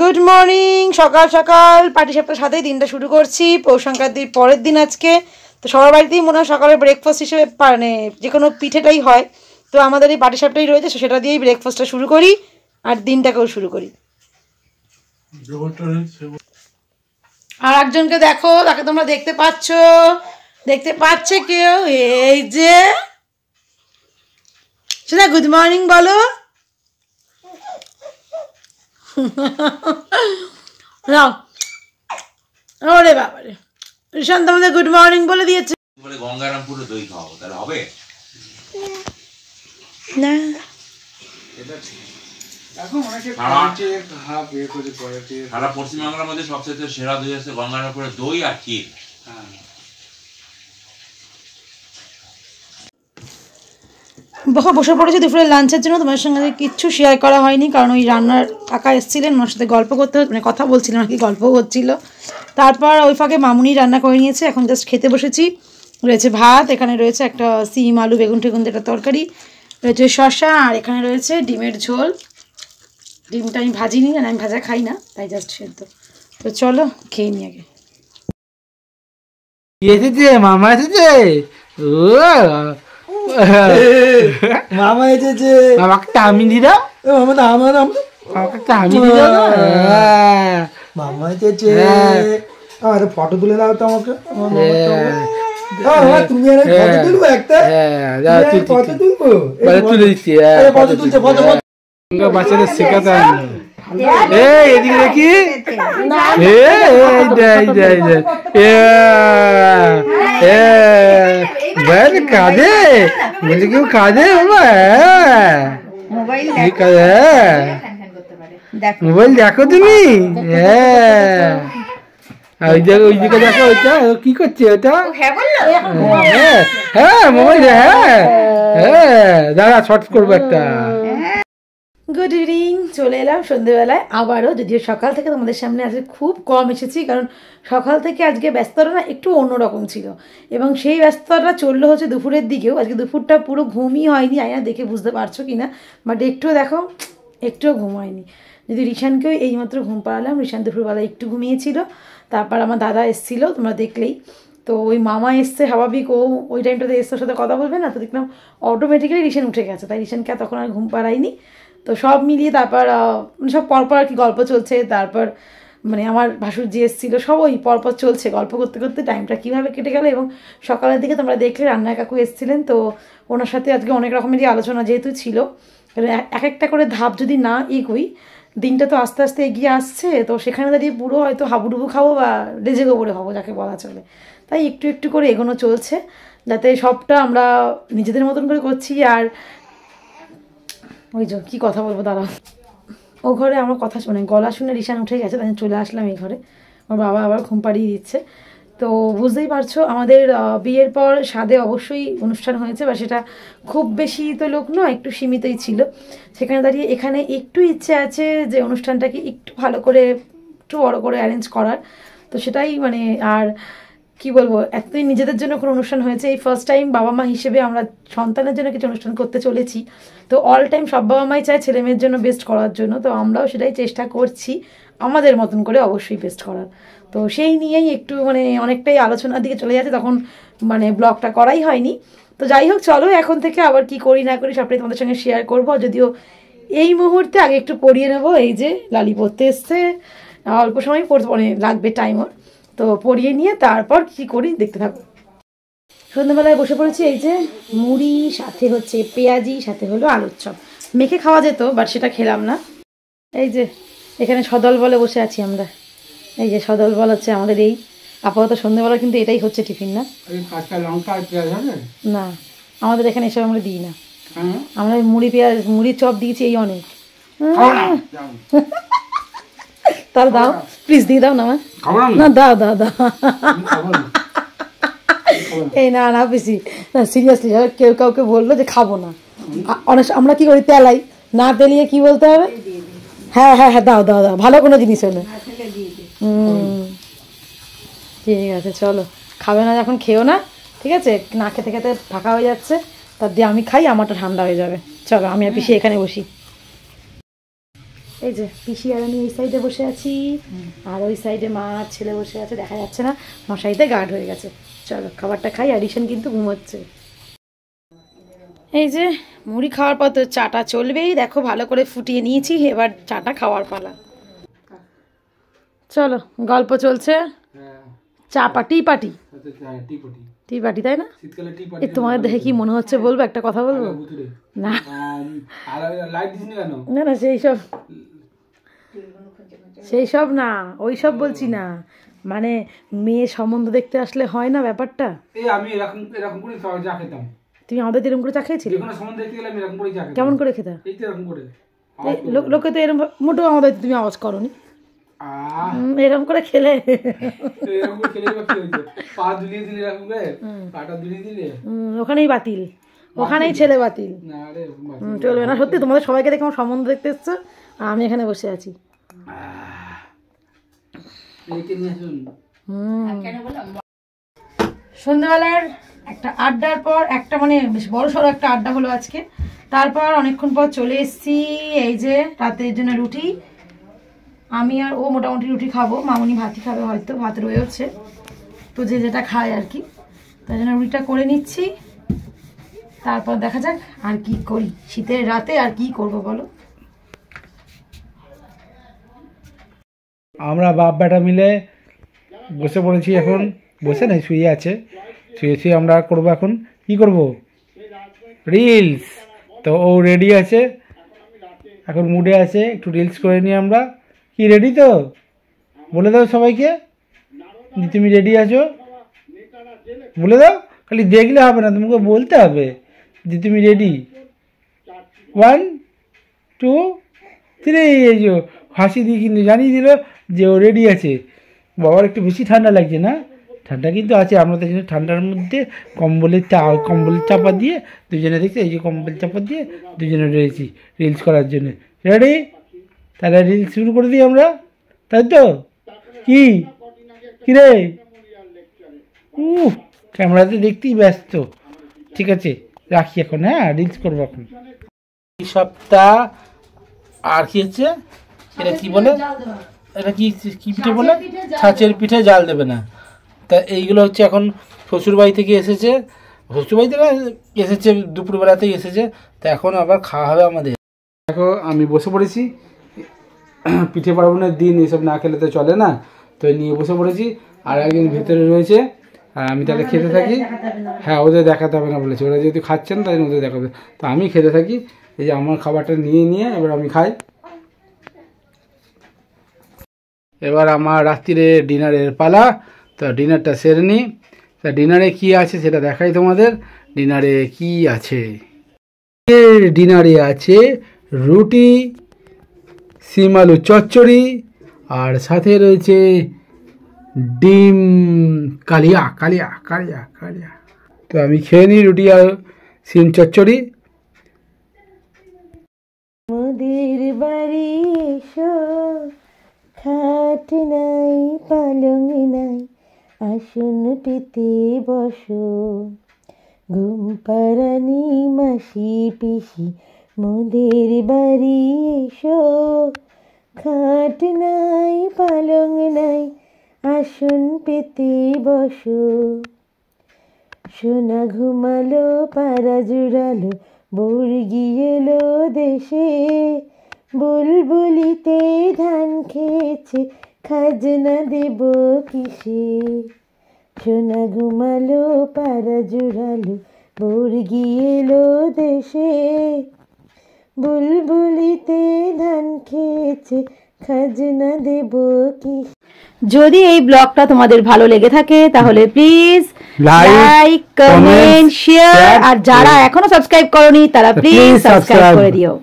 Good morning সকাল সকাল party সপ্তাহের সাথেই দিনটা শুরু করছি পৌষ সংক্রান্তির পরের দিন আজকে তো সবার বাড়িতেই মনে হয় সকালে ব্রেকফাস্ট হিসেবে মানে যে কোনো পিঠেটাই হয় তো আমাদের এই পার্টি সাপটাই রয়েছে সেটা দিয়েই ব্রেকফাস্টটা শুরু করি আর দিনটাকেও শুরু করি আর একজনকে দেখো তাকে তোমরা দেখতে পাচ্ছ দেখতে পাচ্ছে কেউ এই যে সেটা গুড মর্নিং বলো বাবারে গুড মর্নিং বলে দিয়েছে বলে গঙ্গারামপুরে দই খাওয়াবো তাহলে হবে না সারা পশ্চিমবাংলার মধ্যে সবচেয়ে সেরা দই আছে গঙ্গারামপুরে দই আর ক্ষীর হ্যাঁ বসে পড়েছি দুপুরে লাঞ্চের জন্য তোমার সঙ্গে কিচ্ছু শেয়ার করা হয়নি কারণ ওই রান্নার কাকা এসেছিলেন ওনার সাথে গল্প করতে মানে কথা বলছিলেন আর কি গল্প হচ্ছিলো তারপর ওই ফাঁকে মামুনি রান্না করে নিয়েছে এখন জাস্ট খেতে বসেছি রয়েছে ভাত এখানে রয়েছে একটা সিম আলু বেগুন টেগুন একটা তরকারি রয়েছে শশা আর এখানে রয়েছে ডিমের ঝোল ডিমটা আমি ভাজিনি আর আমি ভাজা খাই না তাই জাস্ট সেদ্ধ তো চলো খেয়ে নি আগে এসেছে মামা এসেছে ও মামা এসেছে মামাকে আমি দিলাম মামা তো আমার আমি দিলাম মামা এসেছে হ্যাঁ। আরে ফটো তুলে দাও তো আমাকে হ্যাঁ। হ্যাঁ, তুমি ফটো তুলবো একটা ফটো তুলবো ফটো তুলছে ফটো বাচ্চাদের শেখাতে এদিকে দেখি কাঁদে বলছি কেউ কাঁদে বাবা মোবাইল দেখো তুমি হ্যাঁ ওই দেখো ওই দেখো ওইটা কি করছে ওটা হ্যাঁ, হ্যাঁ, হ্যাঁ মোবাইল হ্যাঁ হ্যাঁ দাদা শর্টস করবো একটা গুড ইভিনিং চলে এলাম সন্ধেবেলায় আবারও যদিও সকাল থেকে তোমাদের সামনে আজকে খুব কম এসেছি কারণ সকাল থেকে আজকে ব্যস্ততা না একটু অন্যরকম ছিল এবং সেই ব্যস্ততাটা চললো হচ্ছে দুপুরের দিকেও আজকে দুপুরটা পুরো ঘুমই হয়নি আয়না দেখে বুঝতে পারছো কি না বাট একটুও দেখো একটুও ঘুম হয়নি যদি রিশানকেও এইমাত্র ঘুম পাড়ালাম রিশান দুপুরবেলা একটু ঘুমিয়েছিল তারপর আমার দাদা এসেছিলো তোমরা দেখলেই তো ওই মামা এসছে স্বাভাবিক ও ওই টাইমটাতে এসছে সাথে কথা বলবে না তো দেখলাম অটোমেটিক্যালি রিশান উঠে গেছে তাই রিশানকে তখন আর ঘুম পাড়াইনি তো সব মিলিয়ে তারপর মানে সব পরপর আর কি গল্প চলছে তারপর মানে আমার ভাসুর যে এসেছিল সব ওই পরপর চলছে গল্প করতে করতে টাইমটা কীভাবে কেটে গেল এবং সকালের দিকে তোমরা দেখলে রান্না কাকু এসেছিলেন তো ওনার সাথে আজকে অনেক রকমেরই আলোচনা যেহেতু ছিল এক একটা করে ধাপ যদি না এগোই দিনটা তো আস্তে আস্তে এগিয়ে আসছে তো সেখানে দাঁড়িয়ে পুরো হয়তো হাবুডুবু খাবো বা লেজে গোবরে হবো যাকে বলা চলে তাই একটু একটু করে এগোনো চলছে যাতে সবটা আমরা নিজেদের মতন করে করছি আর ওই যে কী কথা বলবো দাঁড়া ও ঘরে আমার কথা শোনে মানে গলা শুনে রিশান উঠে গেছে তাই চলে আসলাম এই ঘরে আমার বাবা আবার ঘুম পাড়িয়ে দিচ্ছে তো বুঝতেই পারছো আমাদের বিয়ের পর স্বাদে অবশ্যই অনুষ্ঠান হয়েছে বা সেটা খুব বেশি তো লোক নয় একটু সীমিতই ছিল সেখানে দাঁড়িয়ে এখানে একটু ইচ্ছে আছে যে অনুষ্ঠানটাকে একটু ভালো করে একটু বড় করে অ্যারেঞ্জ করার তো সেটাই মানে আর কি বলবো এতই নিজেদের জন্য কোনো অনুষ্ঠান হয়েছে এই ফার্স্ট টাইম বাবা মা হিসেবে আমরা সন্তানের জন্য কিছু অনুষ্ঠান করতে চলেছি তো অল টাইম সব বাবা মাই চায় ছেলে মেয়ের জন্য বেস্ট করার জন্য তো আমরাও সেটাই চেষ্টা করছি আমাদের মতন করে অবশ্যই বেস্ট করার তো সেই নিয়েই একটু মানে অনেকটাই আলোচনার দিকে চলে যাচ্ছে তখন মানে ব্লগটা করাই হয়নি তো যাই হোক চলো এখন থেকে আবার কি করি না করি সবটাই তোমাদের সঙ্গে শেয়ার করবো যদিও এই মুহূর্তে আগে একটু পড়িয়ে নেবো এই যে লালি পড়তে এসছে অল্প সময় পড়তে মানে লাগবে টাইম ওর তো পরিয়ে নিয়ে তারপর কি করি দেখতে থাকো সন্ধ্যাবেলায় বসে পড়েছি এই যে মুড়ি সাথে হচ্ছে পেঁয়াজি সাথে হলো আলুর চপ মেখে খাওয়া যেত বাট সেটা খেলাম না এই যে এখানে সদল বলে বসে আছি আমরা এই যে সদল বল হচ্ছে আমাদের এই আপাতত সন্ধ্যাবেলা কিন্তু এটাই হচ্ছে টিফিন না না আমাদের এখানে এসব আমরা দিই না আমরা মুড়ি পেঁয়াজ মুড়ির চপ দিয়েছি এই অনেক তার দাও প্লিজ দিয়ে দাও না আমার না দাও দাও দাও এই না না পিসি না সিরিয়াসলি কেউ কাউকে বললো যে খাবো না অনেক আমরা কি করি তেলাই না তেলিয়ে কি বলতে হবে হ্যাঁ হ্যাঁ হ্যাঁ দাও দাও দাও ভালো কোনো জিনিস হলে ঠিক আছে চলো খাবে না যখন খেও না ঠিক আছে না খেতে খেতে ফাঁকা হয়ে যাচ্ছে তার দিয়ে আমি খাই আমারটা ঠান্ডা হয়ে যাবে চলো আমি আর পিসি হ্যাঁ। এখানে বসি এই যে পিসি আর আমি এই সাইডে বসে আছি আর ওই সাইডে মা ছেলে বসে আছে দেখা যাচ্ছে না মশাইতে গার্ড হয়ে গেছে চলো খাবারটা খাই আডিশন কিন্তু ঘুমোচ্ছে এই যে মুড়ি খাওয়ার পর তো চাটা চলবেই দেখো ভালো করে ফুটিয়ে নিয়েছি এবার চাটা খাওয়ার পালা চলো গল্প চলছে চা টি আচ্ছা, হ্যাঁ, পাটি টি পাটি তাই না এ তোমার দেখে কি মনে হচ্ছে বলবো একটা কথা বলবো না না না সেই সব সেই সব না ওই সব বলছি না মানে মেয়ে সম্বন্ধ দেখতে আসলে হয় না ব্যাপারটা তুমি আমাদের এরকম করে চা খেয়েছিলে কেমন করে খেতাম লোকে তো এরকম মোটেও আমাদের তুমি আওয়াজ করো নি এরম করে খেলে ওখানেই বাতিল ওখানেই ছেলে বাতিল চলবে না সত্যি তোমাদের সবাইকে দেখে আমার সম্বন্ধ দেখতে এসছো আমি এখানে বসে আছি সন্ধ্যাবেলার একটা আড্ডার পর একটা মানে বেশ বড় সড়ো একটা আড্ডা হলো আজকে তারপর অনেকক্ষণ পর চলে এসছি এই যে রাতের জন্য রুটি আমি আর ও মোটামুটি রুটি খাবো মামুনি ভাতই খাবে হয়তো ভাত রয়েছে তো যে যেটা খায় আর কি তাই জন্য রুটিটা করে নিচ্ছি তারপর দেখা যাক আর কি করি শীতের রাতে আর কি করব বলো আমরা বাপ বেটা মিলে বসে পড়েছি এখন বসে নাই শুয়ে আছে শুয়ে শুয়ে আমরা করব এখন কি করব রিলস তো ও রেডি আছে এখন মুডে আছে একটু রিলস করে নিই আমরা কি রেডি তো বলে দাও সবাইকে তুমি রেডি আছো বলে দাও খালি দেখলে হবে না তোমাকে বলতে হবে যে তুমি রেডি ওয়ান টু থ্রি এই যে হাসি দিয়ে কিন্তু জানিয়ে দিল যে ও রেডি আছে বাবার একটু বেশি ঠান্ডা লাগছে না ঠান্ডা কিন্তু আছে আমাদের জন্য ঠান্ডার মধ্যে কম্বলের চা কম্বলের চাপা দিয়ে দুজনে দেখছি এই যে কম্বল চাপা দিয়ে দুজনে রয়েছি রিলস করার জন্য রেডি তাহলে রিল শুরু করে দিই আমরা তাই তো কি রে উহ ক্যামেরাতে দেখতেই ব্যস্ত ঠিক আছে রাখি এখন হ্যাঁ রিলস করবো এখন এই সপ্তাহ আর কি হচ্ছে এটা কি বলে এটা কি কি পিঠে বলে ছাঁচের পিঠে জাল দেবে না তা এইগুলো হচ্ছে এখন শ্বশুরবাড়ি থেকে এসেছে শ্বশুরবাড়ি থেকে এসেছে দুপুরবেলাতেই এসেছে তা এখন আবার খাওয়া হবে আমাদের দেখো আমি বসে পড়েছি পিঠে পার্বণের দিন এসব না খেলে তো চলে না তো নিয়ে বসে পড়েছি আর একদিন ভেতরে রয়েছে আমি তাহলে খেতে থাকি হ্যাঁ ওদের দেখাতে হবে না বলেছে ওরা যেহেতু খাচ্ছেন তাই ওদের দেখাবে তো আমি খেতে থাকি এই যে আমার খাবারটা নিয়ে নিয়ে এবার আমি খাই এবার আমার রাত্রিরে ডিনারের পালা তো ডিনারটা সেরে নিই তা ডিনারে কি আছে সেটা দেখাই তোমাদের ডিনারে কি আছে ডিনারে আছে রুটি সিম আলু চচ্চড়ি আর সাথে রয়েছে ডিম কালিয়া কালিয়া কালিয়া কালিয়া তো আমি খেয়ে নিই রুটি আর শিম চচ্চড়ি মুদির বাড়ি এসো খাট নাই পালং নাই আসুন পেতে বসো ঘুম পারানি মাসি পিসি মোদের বাড়ি এসো খাট নাই পালং নাই আসুন পেতে বসো সোনা ঘুমালো পাড়া জুড়ালো বর্গি এলো দেশে বুলবুলিতে ধান খেয়েছে খাজনা দেব কিসে সোনা ঘুমালো পাড়া জুড়ালো বর্গি এলো দেশে বুলবুলিতে ধান খেয়েছে খাজনা দেব কি যদি এই ব্লগটা তোমাদের ভালো লেগে থাকে তাহলে প্লিজ লাইক কমেন্ট শেয়ার আর যারা এখনো সাবস্ক্রাইব করনি তারা প্লিজ সাবস্ক্রাইব করে দিও